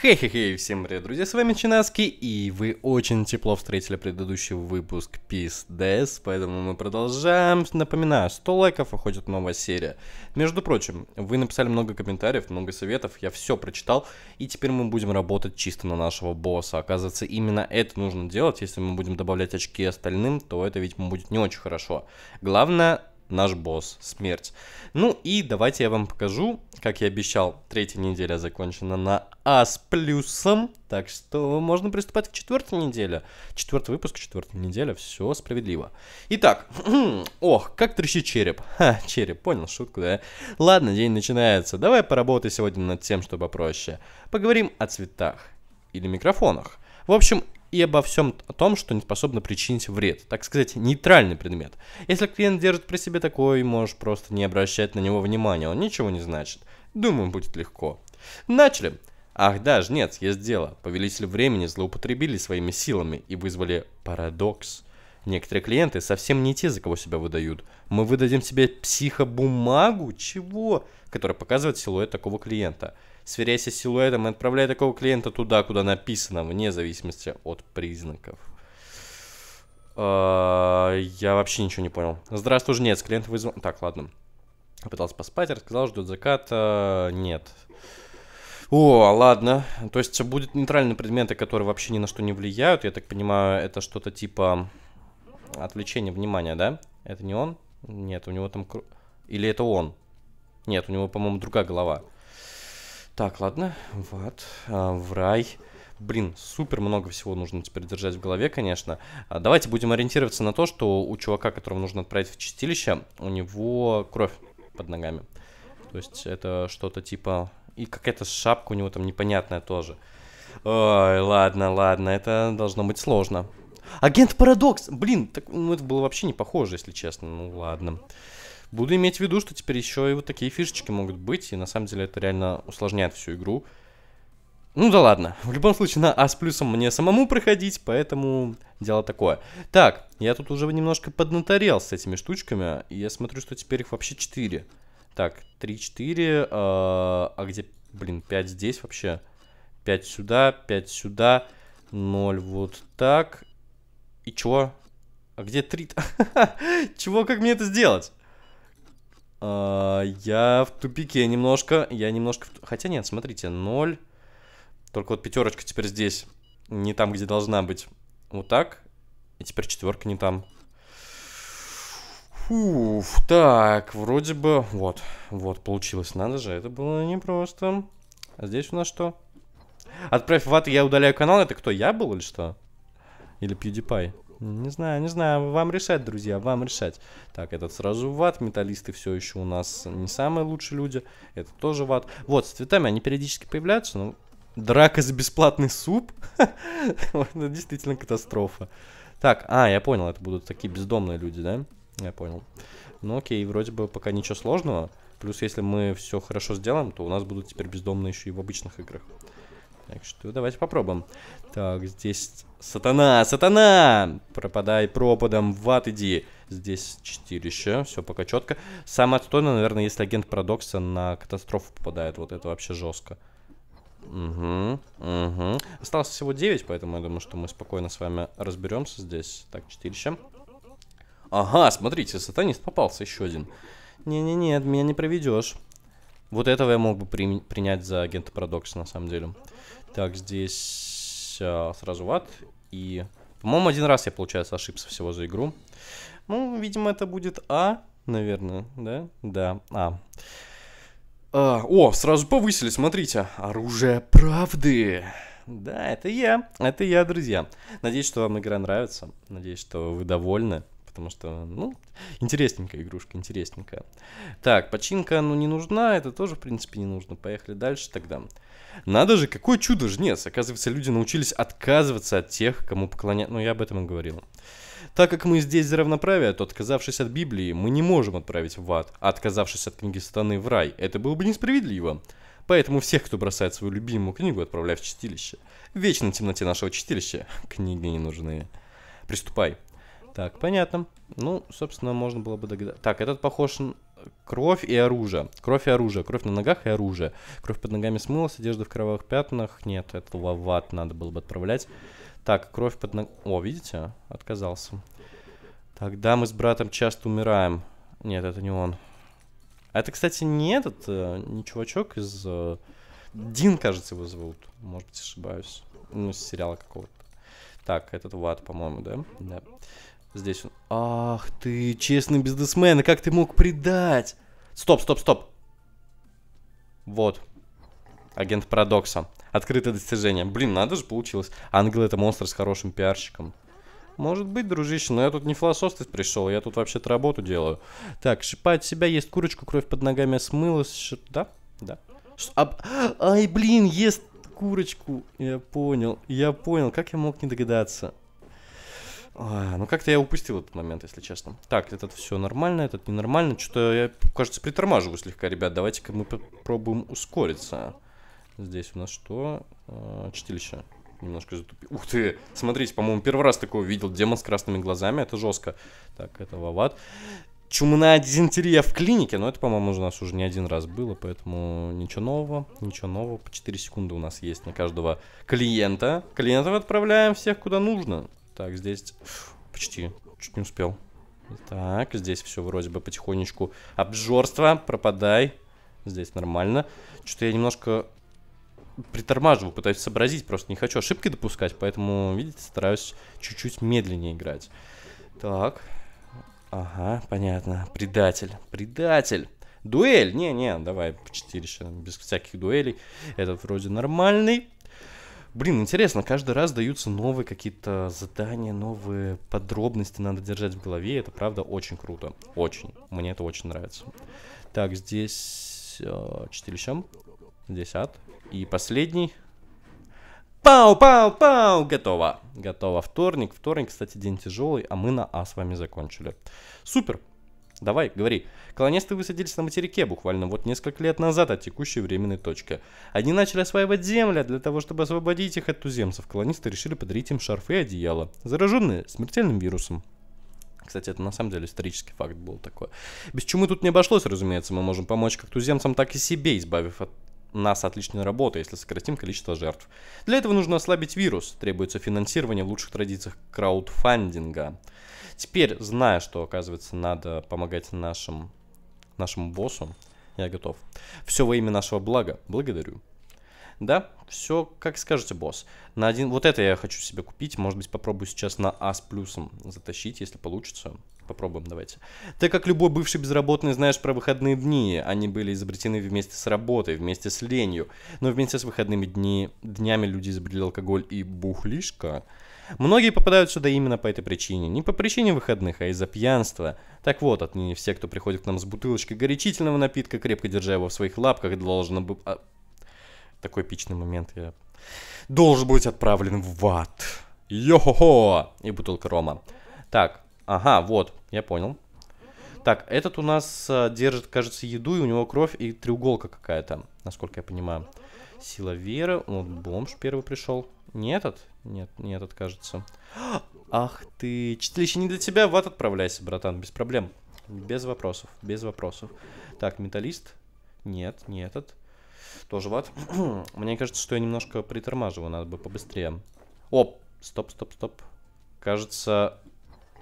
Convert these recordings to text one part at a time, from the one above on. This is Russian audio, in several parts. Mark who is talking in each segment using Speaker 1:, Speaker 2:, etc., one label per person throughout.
Speaker 1: Хе-хе-хе, всем привет, друзья, с вами Чинаски, и вы очень тепло встретили предыдущий выпуск PSDS, поэтому мы продолжаем. Напоминаю, 100 лайков уходит новая серия. Между прочим, вы написали много комментариев, много советов, я все прочитал, и теперь мы будем работать чисто на нашего босса. Оказывается, именно это нужно делать, если мы будем добавлять очки остальным, то это, ведь будет не очень хорошо. Главное, наш босс, смерть. Ну и давайте я вам покажу, как я обещал, третья неделя закончена на А с плюсом, так что можно приступать к четвертой неделе. Четвертый выпуск, четвертая неделя, все справедливо. Итак, ох, как трещит череп. Ха, череп, понял шутку, да? Ладно, день начинается, давай поработай сегодня над тем, что попроще. Поговорим о цветах или микрофонах. В общем, и обо всем о том, что не способно причинить вред. Так сказать, нейтральный предмет. Если клиент держит при себе такой, можешь просто не обращать на него внимания, он ничего не значит. Думаю, будет легко. Начали. Ах да, жнец, есть дело. Повелители времени злоупотребили своими силами и вызвали парадокс. Некоторые клиенты совсем не те, за кого себя выдают. Мы выдадим себе психобумагу? Чего? Которая показывает силуэт такого клиента сверяйся с силуэтом и отправляй такого клиента туда, куда написано, вне зависимости от признаков. А, я вообще ничего не понял. Здравствуй, жнец, клиент вызвал... Так, ладно. Пытался поспать, рассказал, ждет заката. Нет. О, ладно. То есть будут нейтральные предметы, которые вообще ни на что не влияют. Я так понимаю, это что-то типа отвлечения внимания, да? Это не он? Нет, у него там... Или это он? Нет, у него, по-моему, другая голова. Так, ладно, в ад, а, в рай. Блин, супер много всего нужно теперь держать в голове, конечно. А, давайте будем ориентироваться на то, что у чувака, которого нужно отправить в чистилище, у него кровь под ногами. То есть это что-то типа... И какая-то шапка у него там непонятная тоже. Ой, ладно, ладно, это должно быть сложно. Агент Парадокс! Блин, так, ну это было вообще не похоже, если честно. Ну ладно. Ладно. Буду иметь в виду, что теперь еще и вот такие фишечки могут быть, и на самом деле это реально усложняет всю игру. Ну да ладно, в любом случае на А с плюсом мне самому проходить, поэтому дело такое. Так, я тут уже немножко поднаторел с этими штучками, и я смотрю, что теперь их вообще 4. Так, 3, 4, э, а где, блин, 5 здесь вообще? 5 сюда, 5 сюда, 0 вот так. И чего? А где 3? Чего, как мне это сделать? А, я в тупике немножко. Я немножко... Хотя нет, смотрите, 0. Только вот пятерочка теперь здесь. Не там, где должна быть. Вот так. И теперь четверка не там. Фуф, так, вроде бы... Вот, вот, получилось. Надо же, это было непросто. А здесь у нас что? Отправь ваты, я удаляю канал. Это кто, я был или что? Или PewDiePie? Не знаю, не знаю, вам решать, друзья, вам решать. Так, этот сразу ват, металлисты все еще у нас не самые лучшие люди, это тоже ват. Вот, с цветами они периодически появляются, но драка за бесплатный суп, это действительно катастрофа. Так, а, я понял, это будут такие бездомные люди, да? Я понял. Ну окей, вроде бы пока ничего сложного. Плюс, если мы все хорошо сделаем, то у нас будут теперь бездомные еще и в обычных играх. Так что давайте попробуем. Так, здесь сатана, сатана! Пропадай пропадом, в ад иди. Здесь чтилище, все пока четко. Самое отстойное, наверное, если агент Парадокса на катастрофу попадает. Вот это вообще жестко. Угу, угу. Осталось всего 9, поэтому я думаю, что мы спокойно с вами разберемся здесь. Так, чтилище. Ага, смотрите, сатанист попался еще один. Не-не-не, меня не проведешь. Вот этого я мог бы при принять за агента Парадокса, на самом деле. Так, здесь а, сразу ват. И, по-моему, один раз я, получается, ошибся всего за игру. Ну, видимо, это будет А, наверное, да? Да, А. а о, сразу повысили, смотрите. Оружие правды. Да, это я. Это я, друзья. Надеюсь, что вам игра нравится. Надеюсь, что вы довольны потому что, ну, интересненькая игрушка, интересненькая. Так, починка, ну, не нужна, это тоже, в принципе, не нужно. Поехали дальше тогда. Надо же, какое чудо, жнец. Оказывается, люди научились отказываться от тех, кому поклонять. Ну, я об этом и говорил. Так как мы здесь за равноправие, то отказавшись от Библии, мы не можем отправить в ад, а отказавшись от книги сатаны в рай. Это было бы несправедливо. Поэтому всех, кто бросает свою любимую книгу, отправляй в чистилище. В вечной темноте нашего чистилища книги не нужны. Приступай. Так, понятно. Ну, собственно, можно было бы догадаться. Так, этот похож на кровь и оружие. Кровь и оружие. Кровь на ногах и оружие. Кровь под ногами смылась, одежда в кровавых пятнах. Нет, это лават надо было бы отправлять. Так, кровь под ногами... О, видите? А? Отказался. Тогда мы с братом часто умираем. Нет, это не он. А это, кстати, не этот, э, не чувачок из... Э, Дин, кажется, его зовут. Может быть, ошибаюсь. Ну, с сериала какого-то. Так, этот Ват, по-моему, да? Да. Здесь он. Ах ты, честный бизнесмен, и как ты мог предать? Стоп, стоп, стоп. Вот. Агент Парадокса. Открытое достижение. Блин, надо же получилось. Ангел это монстр с хорошим пиарщиком. Может быть, дружище, но я тут не философствовать пришел, я тут вообще-то работу делаю. Так, шипает себя, есть курочку, кровь под ногами смылась. Ш... Да? Да. Ш... А... Ай, блин, ест курочку. Я понял, я понял, как я мог не догадаться. А, ну как-то я упустил этот момент, если честно. Так, этот все нормально, этот ненормально. Что-то я, кажется, притормаживаю слегка, ребят. Давайте-ка мы попробуем ускориться. Здесь у нас что? А, чтилище. Немножко затупи. Ух ты! Смотрите, по-моему, первый раз такое видел. Демон с красными глазами. Это жестко. Так, это ват. Чумная дизентерия в клинике. Но это, по-моему, у нас уже не один раз было. Поэтому ничего нового. Ничего нового. По 4 секунды у нас есть на каждого клиента. Клиентов отправляем всех куда нужно. Так, здесь почти, чуть не успел. Так, здесь все вроде бы потихонечку. Обжорство, пропадай. Здесь нормально. Что-то я немножко притормаживаю, пытаюсь сообразить, просто не хочу ошибки допускать, поэтому, видите, стараюсь чуть-чуть медленнее играть. Так, ага, понятно. Предатель, предатель. Дуэль, не-не, давай почти 4 без всяких дуэлей. Этот вроде нормальный. Блин, интересно, каждый раз даются новые какие-то задания, новые подробности надо держать в голове. Это правда очень круто. Очень. Мне это очень нравится. Так, здесь э, четыре Здесь ад. И последний. Пау, пау, пау, готово. Готово. Вторник. Вторник, кстати, день тяжелый, а мы на А с вами закончили. Супер. Давай, говори. Колонисты высадились на материке буквально вот несколько лет назад от текущей временной точки. Они начали осваивать земли, а для того, чтобы освободить их от туземцев, колонисты решили подарить им шарфы и одеяло, зараженные смертельным вирусом. Кстати, это на самом деле исторический факт был такой. Без чумы тут не обошлось, разумеется, мы можем помочь как туземцам, так и себе, избавив от нас отличная работа, если сократим количество жертв. Для этого нужно ослабить вирус, требуется финансирование в лучших традициях краудфандинга. Теперь, зная, что, оказывается, надо помогать нашим, нашему боссу, я готов. Все во имя нашего блага. Благодарю. Да, все, как скажете, босс. На один... Вот это я хочу себе купить. Может быть, попробую сейчас на А с плюсом затащить, если получится попробуем, давайте. Ты, как любой бывший безработный, знаешь про выходные дни. Они были изобретены вместе с работой, вместе с ленью. Но вместе с выходными дни, днями люди изобрели алкоголь и бухлишко. Многие попадают сюда именно по этой причине. Не по причине выходных, а из-за пьянства. Так вот, отныне все, кто приходит к нам с бутылочкой горячительного напитка, крепко держа его в своих лапках, должен бы... А... Такой эпичный момент я... Должен быть отправлен в ад. Йо-хо-хо! И бутылка рома. Так, Ага, вот, я понял. Так, этот у нас э, держит, кажется, еду, и у него кровь и треуголка какая-то, насколько я понимаю. Сила веры. Вот бомж первый пришел. Не этот? Нет, не этот, кажется. Ах ты, чистилище не для тебя, в ад отправляйся, братан, без проблем. Без вопросов, без вопросов. Так, металлист. Нет, не этот. Тоже в ад. Мне кажется, что я немножко притормаживаю, надо бы побыстрее. Оп, стоп, стоп, стоп. Кажется,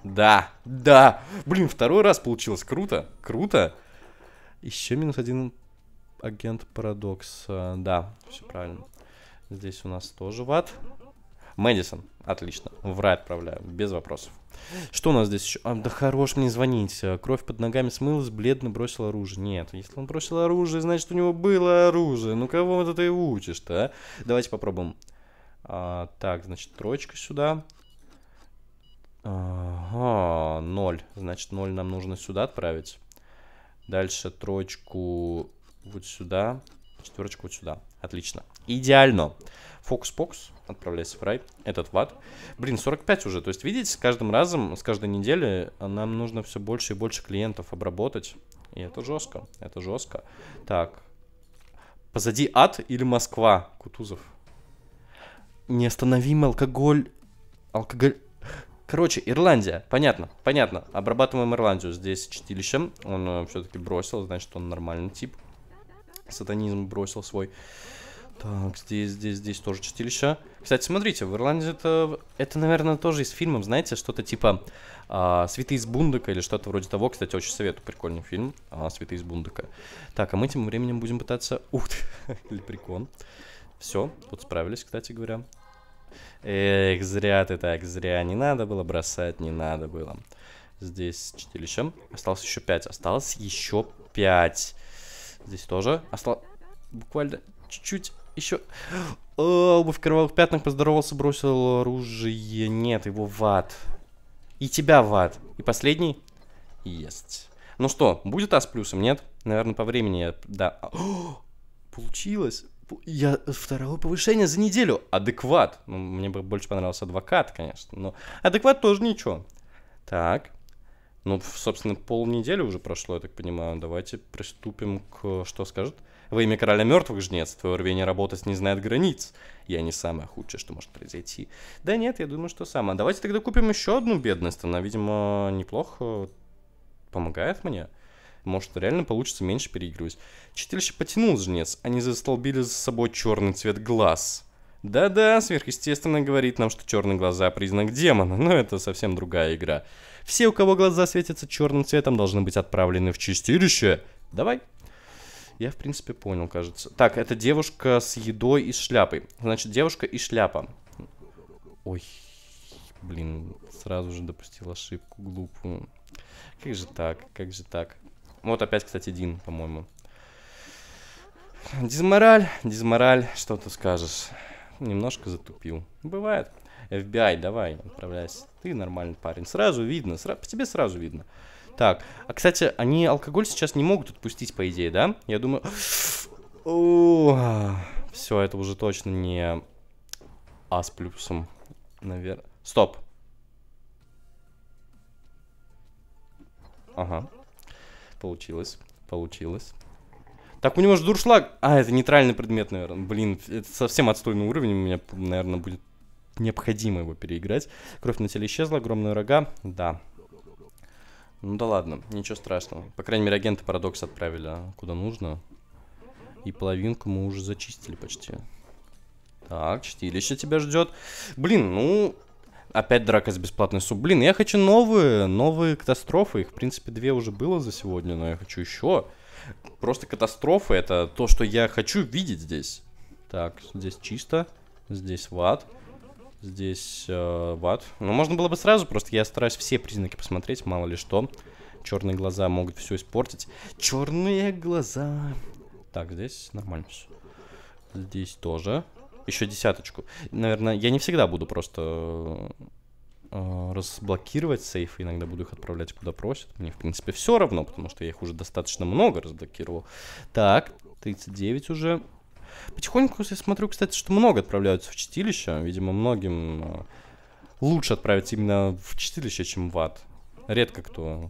Speaker 1: да, да. Блин, второй раз получилось. Круто, круто. Еще минус один агент парадокс. Да, все правильно. Здесь у нас тоже ват. Мэдисон, отлично. В рай отправляю, без вопросов. Что у нас здесь еще? А, да хорош мне звонить. Кровь под ногами смылась, бледно бросил оружие. Нет, если он бросил оружие, значит у него было оружие. Ну кого вот это и учишь-то, а? Давайте попробуем. А, так, значит, троечка Сюда. Ага, 0. Значит, 0 нам нужно сюда отправить. Дальше троечку вот сюда. Четверочку вот сюда. Отлично. Идеально. Фокс покус Отправляйся в рай. Этот ват. Блин, 45 уже. То есть, видите, с каждым разом, с каждой недели нам нужно все больше и больше клиентов обработать. И это жестко. Это жестко. Так. Позади ад или Москва, Кутузов? Неостановимый алкоголь... Алкоголь... Короче, Ирландия. Понятно, понятно. Обрабатываем Ирландию здесь чтилищем. Он э, все-таки бросил, значит, он нормальный тип. Сатанизм бросил свой. Так, здесь, здесь, здесь тоже чтилища. Кстати, смотрите, в Ирландии это, это наверное, тоже из фильмов, знаете, что-то типа а, «Святые из Бундока» или что-то вроде того. Кстати, очень советую, прикольный фильм а, «Святые из Бундока». Так, а мы тем временем будем пытаться... Ух ты, лепрекон. Все, вот справились, кстати говоря. Эх, зря ты так, зря. Не надо было бросать, не надо было. Здесь чистилище. Осталось еще пять, Осталось еще пять. Здесь тоже. Осталось буквально чуть-чуть еще... О, а, обувь в кровавых пятнах поздоровался, бросил оружие. Нет, его в ад. И тебя в ад. И последний? Есть. Ну что, будет А с плюсом, нет? Наверное, по времени я... Да. О, получилось я э, второго повышения за неделю. Адекват. Ну, мне бы больше понравился адвокат, конечно. Но адекват тоже ничего. Так. Ну, собственно, полнедели уже прошло, я так понимаю. Давайте приступим к... Что скажет? Во имя короля мертвых жнец, твое рвение работать не знает границ. Я не самое худшее, что может произойти. Да нет, я думаю, что самое. Давайте тогда купим еще одну бедность. Она, видимо, неплохо помогает мне. Может, реально получится меньше переигрывать. Читальщик потянул жнец, они застолбили за собой черный цвет глаз. Да-да, сверхъестественно говорит нам, что черные глаза – признак демона, но это совсем другая игра. Все, у кого глаза светятся черным цветом, должны быть отправлены в чистилище. Давай. Я, в принципе, понял, кажется. Так, это девушка с едой и шляпой. Значит, девушка и шляпа. Ой, блин, сразу же допустил ошибку глупую. Как же так, как же так? Вот опять, кстати, Дин, по-моему. Дизмораль, дизмораль, что ты скажешь? Немножко затупил. Бывает. FBI, давай, отправляйся. Ты нормальный парень. Сразу видно, сра... по тебе сразу видно. Так, а, кстати, они алкоголь сейчас не могут отпустить, по идее, да? Я думаю... Все, это уже точно не А с плюсом, наверное. Стоп. Ага. Получилось. Получилось. Так, у него же дуршлаг. А, это нейтральный предмет, наверное. Блин, это совсем отстойный уровень. У меня, наверное, будет необходимо его переиграть. Кровь на теле исчезла, огромные рога. Да. Ну да ладно, ничего страшного. По крайней мере, агенты парадокс отправили а, куда нужно. И половинку мы уже зачистили почти. Так, чистилище тебя ждет. Блин, ну, Опять драка с бесплатной суб. Блин, я хочу новые, новые катастрофы. Их, в принципе, две уже было за сегодня, но я хочу еще. Просто катастрофы это то, что я хочу видеть здесь. Так, здесь чисто, здесь ват, здесь э, ват. Ну, можно было бы сразу, просто я стараюсь все признаки посмотреть, мало ли что. Черные глаза могут все испортить. Черные глаза. Так, здесь нормально все. Здесь тоже еще десяточку. Наверное, я не всегда буду просто э, разблокировать сейфы, иногда буду их отправлять куда просят. Мне, в принципе, все равно, потому что я их уже достаточно много разблокировал. Так, 39 уже. Потихоньку я смотрю, кстати, что много отправляются в чтилище. Видимо, многим э, лучше отправиться именно в чтилище, чем в ад. Редко кто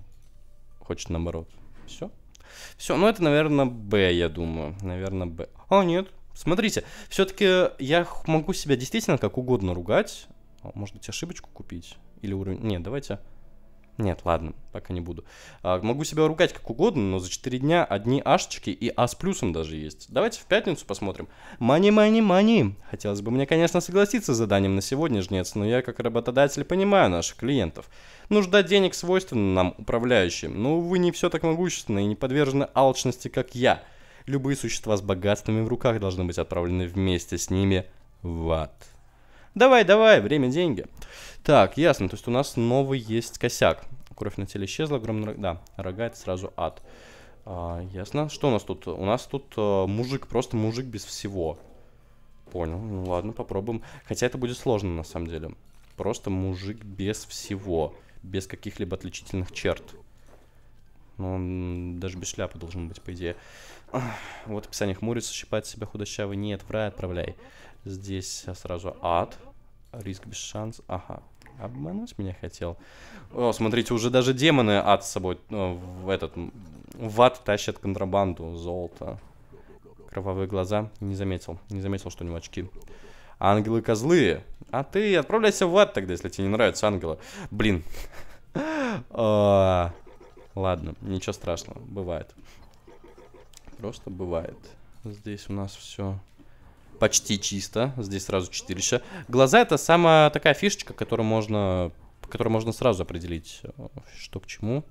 Speaker 1: хочет наоборот. Все. Все, ну это, наверное, Б, я думаю. Наверное, Б. А, нет, Смотрите, все-таки я могу себя действительно как угодно ругать. Может быть, ошибочку купить? Или уровень... Нет, давайте... Нет, ладно, пока не буду. А, могу себя ругать как угодно, но за 4 дня одни ашечки и А с плюсом даже есть. Давайте в пятницу посмотрим. Мани, мани, мани. Хотелось бы мне, конечно, согласиться с заданием на сегодня, жнец, но я как работодатель понимаю наших клиентов. Нужда денег свойственна нам, управляющим, но, вы не все так могущественны и не подвержены алчности, как я – Любые существа с богатствами в руках должны быть отправлены вместе с ними в ад. Давай, давай, время, деньги. Так, ясно, то есть у нас новый есть косяк. Кровь на теле исчезла, гром на... Да, рога это сразу ад. А, ясно. Что у нас тут? У нас тут а, мужик, просто мужик без всего. Понял, ну ладно, попробуем. Хотя это будет сложно на самом деле. Просто мужик без всего. Без каких-либо отличительных черт. Но ну, он даже без шляпы должен быть, по идее. Вот описание хмурится, щипает себя худощавый. Нет, в рай отправляй. Здесь сразу ад. Риск без шанс. Ага. Обмануть меня хотел. О, смотрите, уже даже демоны ад с собой э, в этот... В ад тащат контрабанду. Золото. Кровавые глаза. Не заметил. Не заметил, что у него очки. Ангелы козлы. А ты отправляйся в ад тогда, если тебе не нравятся ангелы. Блин. А, ладно, ничего страшного, бывает просто бывает. Здесь у нас все почти чисто. Здесь сразу 4 ща. Глаза это самая такая фишечка, которую можно, которую можно сразу определить, э, что к чему.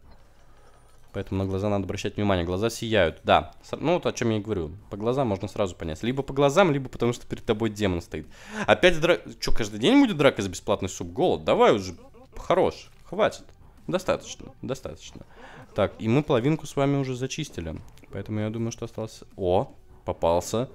Speaker 1: Поэтому на глаза надо обращать внимание. Глаза сияют, да. Ну вот о чем я и говорю. По глазам можно сразу понять. Либо по глазам, либо потому что перед тобой демон стоит. Опять драка... Че, каждый день будет драка за бесплатный суп? Голод? Давай уже, хорош, хватит. Достаточно, достаточно. Так, и мы половинку с вами уже зачистили. Поэтому я думаю, что осталось... О, попался,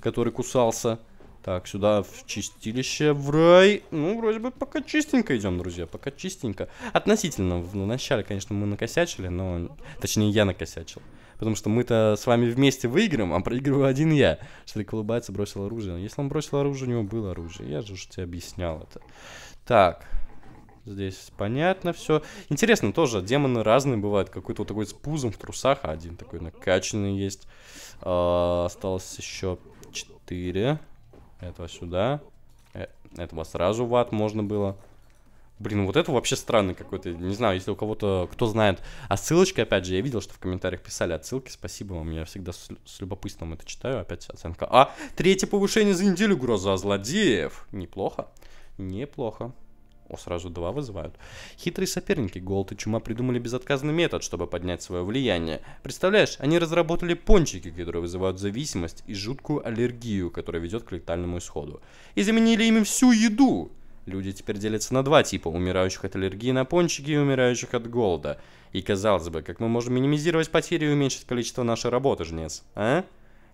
Speaker 1: который кусался. Так, сюда в чистилище, в рай. Ну, вроде бы пока чистенько идем, друзья, пока чистенько. Относительно, в начале, конечно, мы накосячили, но... Точнее, я накосячил. Потому что мы-то с вами вместе выиграем, а проигрываю один я. Что Шрик улыбается, бросил оружие. Если он бросил оружие, у него было оружие. Я же уже тебе объяснял это. Так, Здесь понятно все. Интересно тоже, демоны разные бывают. Какой-то вот такой с пузом в трусах, а один такой накачанный есть. А, осталось еще 4. Этого сюда. Э, этого сразу в ад можно было. Блин, вот это вообще странный какой-то. Не знаю, если у кого-то, кто знает. А ссылочка, опять же, я видел, что в комментариях писали отсылки. Спасибо вам, я всегда с, с любопытством это читаю. Опять оценка. А, третье повышение за неделю, гроза злодеев. Неплохо. Неплохо. О, сразу два вызывают. Хитрые соперники Голд и Чума придумали безотказный метод, чтобы поднять свое влияние. Представляешь, они разработали пончики, которые вызывают зависимость и жуткую аллергию, которая ведет к летальному исходу. И заменили ими всю еду. Люди теперь делятся на два типа, умирающих от аллергии на пончики и умирающих от голода. И казалось бы, как мы можем минимизировать потери и уменьшить количество нашей работы, жнец, а?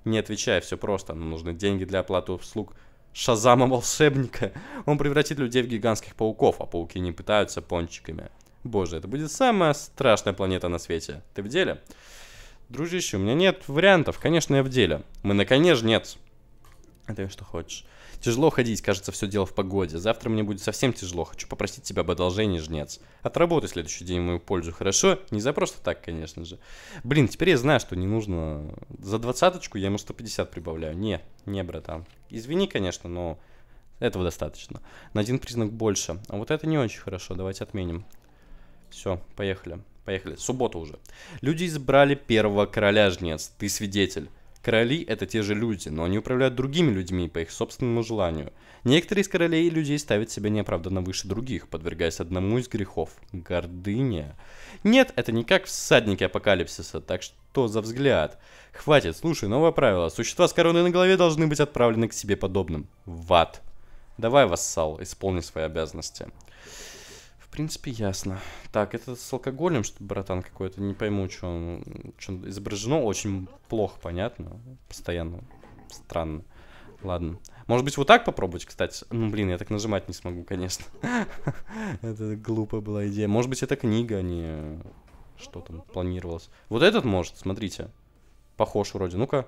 Speaker 1: Не отвечая, все просто, нам нужны деньги для оплаты услуг Шазама волшебника. Он превратит людей в гигантских пауков, а пауки не пытаются пончиками. Боже, это будет самая страшная планета на свете. Ты в деле? Дружище, у меня нет вариантов. Конечно, я в деле. Мы на коне нет. А ты что хочешь? Тяжело ходить, кажется, все дело в погоде. Завтра мне будет совсем тяжело. Хочу попросить тебя об одолжении, жнец. Отработай следующий день в мою пользу, хорошо? Не за просто так, конечно же. Блин, теперь я знаю, что не нужно... За двадцаточку я ему 150 прибавляю. Не, не, братан. Извини, конечно, но этого достаточно. На один признак больше. А вот это не очень хорошо. Давайте отменим. Все, поехали. Поехали. Суббота уже. Люди избрали первого короля жнец. Ты свидетель. Короли – это те же люди, но они управляют другими людьми по их собственному желанию. Некоторые из королей и людей ставят себя неоправданно выше других, подвергаясь одному из грехов – гордыня. Нет, это не как всадники апокалипсиса, так что за взгляд. Хватит, слушай, новое правило. Существа с короной на голове должны быть отправлены к себе подобным. В ад. Давай, вассал, исполни свои обязанности принципе, ясно. Так, это с алкоголем, что братан какой-то, не пойму, что он, что он изображено, очень плохо, понятно, постоянно, странно. Ладно. Может быть, вот так попробовать, кстати? Ну, блин, я так нажимать не смогу, конечно. Это глупая была идея. Может быть, это книга, а не... Что там планировалось? Вот этот может, смотрите. Похож вроде. Ну-ка.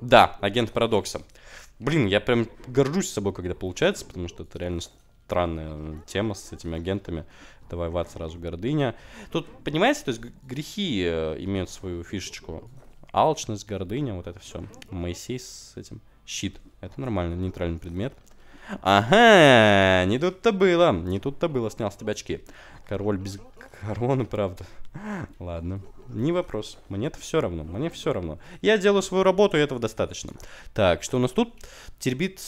Speaker 1: Да, агент парадокса. Блин, я прям горжусь собой, когда получается, потому что это реально странная тема с этими агентами. Давай войват сразу гордыня. Тут, понимаете, то есть грехи э, имеют свою фишечку. Алчность, гордыня, вот это все. Моисей с этим. Щит. Это нормально, нейтральный предмет. Ага, не тут-то было, не тут-то было, снял с тебя очки. Король без... Гормоны, правда. Ладно. Не вопрос. Мне это все равно. Мне все равно. Я делаю свою работу, и этого достаточно. Так, что у нас тут? Теребит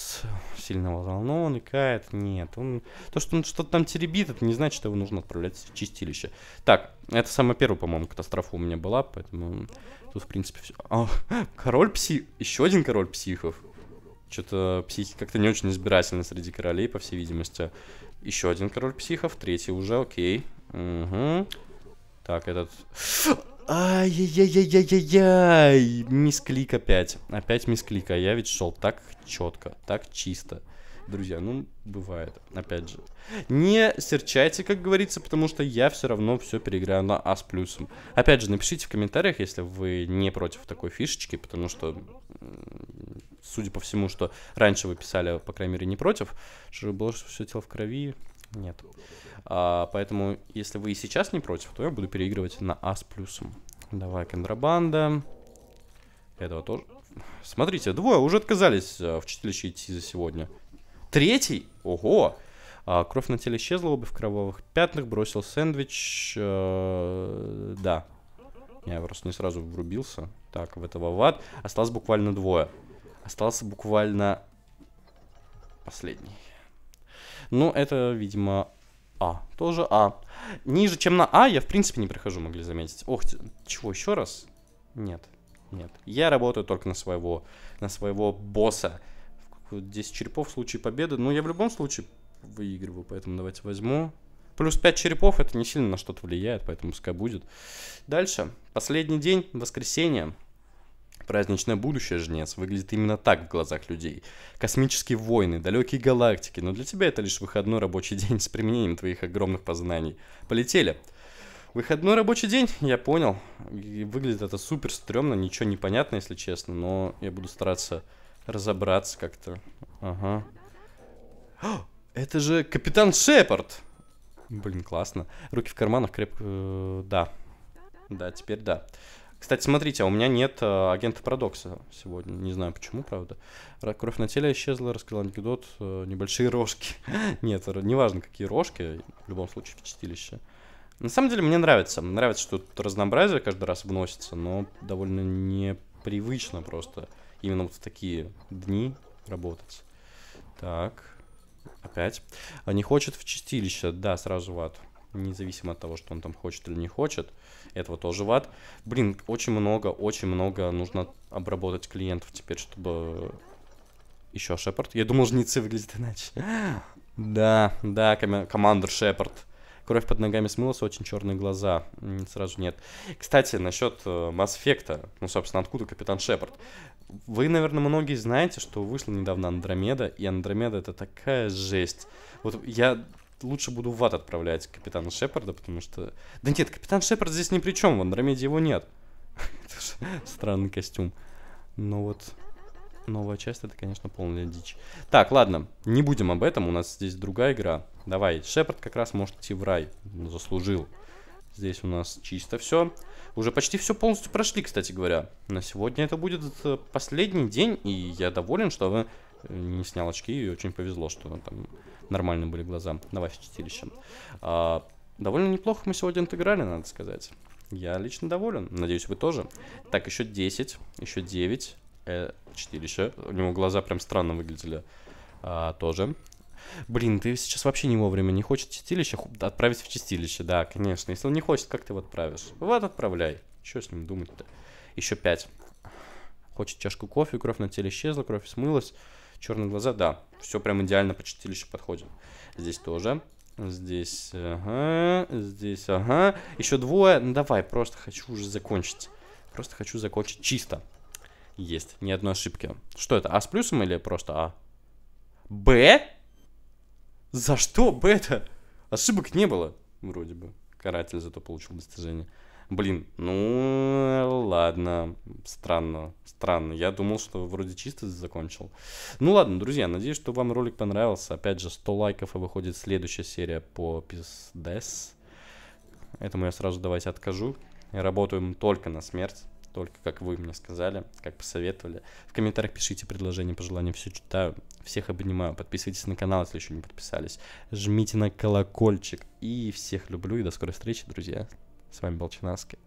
Speaker 1: сильно взволнован, икает. Нет. Он... То, что он что-то там теребит, это не значит, что его нужно отправлять в чистилище. Так, это самая первая, по-моему, катастрофа у меня была, поэтому тут, в принципе, все. О, а, король пси... Еще один король психов. Что-то психи как-то не очень избирательны среди королей, по всей видимости. Еще один король психов, третий уже, окей. Угу. Так, этот... Ай-яй-яй-яй-яй-яй! Мисклик опять. Опять мисклик. А я ведь шел так четко, так чисто. Друзья, ну, бывает, опять же. Не серчайте, как говорится, потому что я все равно все переиграю на А с плюсом. Опять же, напишите в комментариях, если вы не против такой фишечки, потому что судя по всему, что раньше вы писали, по крайней мере, не против, что было все тело в крови, нет. А, поэтому, если вы и сейчас не против, то я буду переигрывать на А с плюсом. Давай, контрабанда. Этого тоже. Смотрите, двое уже отказались э, в читилище идти за сегодня. Третий? Ого! А, кровь на теле исчезла, обувь в кровавых пятнах, бросил сэндвич. Э, да. Я просто не сразу врубился. Так, в этого ват. Осталось буквально двое. Остался буквально последний. Ну, это, видимо, А. Тоже А. Ниже, чем на А, я, в принципе, не прохожу могли заметить. Ох, чего, еще раз? Нет, нет. Я работаю только на своего, на своего босса. 10 черепов в случае победы. Ну, я в любом случае выигрываю, поэтому давайте возьму. Плюс 5 черепов, это не сильно на что-то влияет, поэтому пускай будет. Дальше. Последний день, воскресенье. Праздничное будущее Жнец выглядит именно так в глазах людей. Космические войны, далекие галактики, но для тебя это лишь выходной рабочий день с применением твоих огромных познаний. Полетели. Выходной рабочий день, я понял. выглядит это супер стрёмно, ничего не понятно, если честно, но я буду стараться разобраться как-то. Ага. О, это же капитан Шепард! Блин, классно. Руки в карманах крепко... Э, да. Да, теперь да. Кстати, смотрите, а у меня нет э, агента парадокса сегодня. Не знаю почему, правда. Кровь на теле исчезла, рассказал анекдот. Э, небольшие рожки. нет, неважно, какие рожки, в любом случае, в чистилище. На самом деле, мне нравится. нравится, что тут разнообразие каждый раз вносится, но довольно непривычно просто именно вот в такие дни работать. Так, опять. А не хочет в чистилище, да, сразу в ад независимо от того, что он там хочет или не хочет. Этого тоже ват. Блин, очень много, очень много нужно обработать клиентов теперь, чтобы... Еще Шепард. Я думал, жнецы выглядят иначе. Да, да, ком командор Шепард. Кровь под ногами смылась, очень черные глаза. Сразу нет. Кстати, насчет э, Mass Effect, ну, собственно, откуда Капитан Шепард? Вы, наверное, многие знаете, что вышла недавно Андромеда, и Андромеда это такая жесть. Вот я лучше буду в ад отправлять капитана Шепарда, потому что... Да нет, капитан Шепард здесь ни при чем, в Андромеде его нет. Странный костюм. Но вот новая часть, это, конечно, полная дичь. Так, ладно, не будем об этом, у нас здесь другая игра. Давай, Шепард как раз может идти в рай, заслужил. Здесь у нас чисто все. Уже почти все полностью прошли, кстати говоря. На сегодня это будет э, последний день, и я доволен, что вы э, не снял очки, и очень повезло, что там нормальные были глаза на ваше чистилище. А, довольно неплохо мы сегодня отыграли, надо сказать. Я лично доволен. Надеюсь, вы тоже. Так, еще 10, еще 9. Э, чистилище. У него глаза прям странно выглядели. А, тоже. Блин, ты сейчас вообще не вовремя не хочешь чистилище, отправить в чистилище, да, конечно. Если он не хочет, как ты его отправишь? Вот отправляй. Что с ним думать-то? Еще пять. Хочет чашку кофе, кровь на теле исчезла, кровь смылась. Черные глаза, да. Все прям идеально по чистилищу подходит. Здесь тоже. Здесь, ага, здесь, ага. Еще двое. Ну давай, просто хочу уже закончить. Просто хочу закончить чисто. Есть, ни одной ошибки. Что это, А с плюсом или просто А? Б? За что Б-то? Ошибок не было, вроде бы. Каратель зато получил достижение. Блин, ну э, ладно, странно, странно. Я думал, что вроде чисто закончил. Ну ладно, друзья, надеюсь, что вам ролик понравился. Опять же, 100 лайков и выходит следующая серия по пиздес. Этому я сразу давайте откажу. Работаем только на смерть только как вы мне сказали, как посоветовали. В комментариях пишите предложения, пожелания, все читаю. Всех обнимаю. Подписывайтесь на канал, если еще не подписались. Жмите на колокольчик. И всех люблю и до скорой встречи, друзья. С вами был Чинаски.